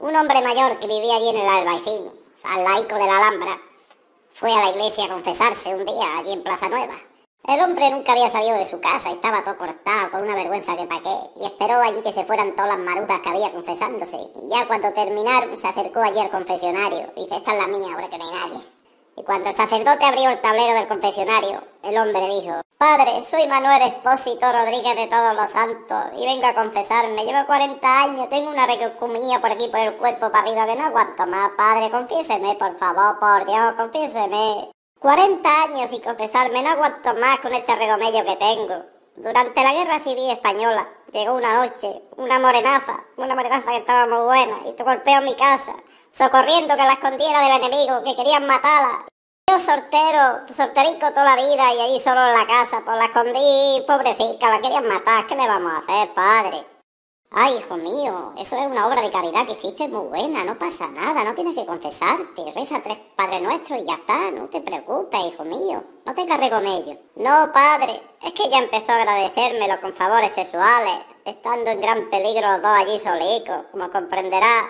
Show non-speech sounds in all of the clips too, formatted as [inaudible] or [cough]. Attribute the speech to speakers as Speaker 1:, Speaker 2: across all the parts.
Speaker 1: Un hombre mayor que vivía allí en el Albaicín, al laico de la Alhambra, fue a la iglesia a confesarse un día allí en Plaza Nueva. El hombre nunca había salido de su casa, estaba todo cortado, con una vergüenza que pa' qué, y esperó allí que se fueran todas las marutas que había confesándose. Y ya cuando terminaron, se acercó allí al confesionario. Y dice, esta es la mía, ahora que no hay nadie. Y cuando el sacerdote abrió el tablero del confesionario, el hombre dijo, Padre, soy Manuel Espósito Rodríguez de Todos los Santos y vengo a confesarme. Llevo 40 años, tengo una recomía por aquí por el cuerpo para arriba que no aguanto más. Padre, confiéseme, por favor, por Dios, confiéseme. 40 años y confesarme, no aguanto más con este regomello que tengo. Durante la Guerra Civil Española llegó una noche una morenaza, una morenaza que estaba muy buena, y te golpeó mi casa, socorriendo que la escondiera del enemigo, que querían matarla. Yo soltero, solterico toda la vida y ahí solo en la casa, pues la escondí, pobrecita, la querían matar, ¿qué le vamos a hacer, padre? Ay, hijo mío, eso es una obra de caridad que hiciste muy buena, no pasa nada, no tienes que confesarte. Reza tres Padres Nuestros y ya está, no te preocupes, hijo mío, no te cargues con ello. No, padre, es que ya empezó a agradecérmelo con favores sexuales, estando en gran peligro los dos allí solicos, como comprenderá,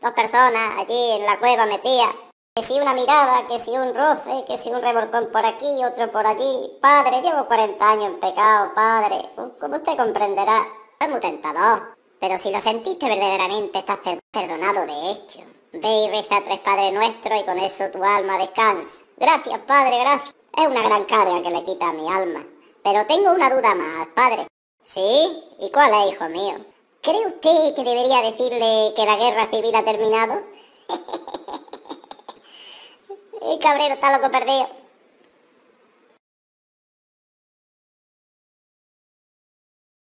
Speaker 1: dos personas allí en la cueva metidas. Que si una mirada, que si un roce, que si un revolcón por aquí, y otro por allí. Padre, llevo 40 años en pecado, padre, como usted comprenderá es muy tentador. Pero si lo sentiste verdaderamente, estás perdonado de hecho. Ve y reza a tres Padre Nuestro y con eso tu alma descansa. Gracias, Padre, gracias. Es una gran carga que le quita a mi alma. Pero tengo una duda más, Padre. ¿Sí? ¿Y cuál es, hijo mío? ¿Cree usted que debería decirle que la guerra civil ha terminado?
Speaker 2: [laughs] El cabrero está loco
Speaker 1: perdido.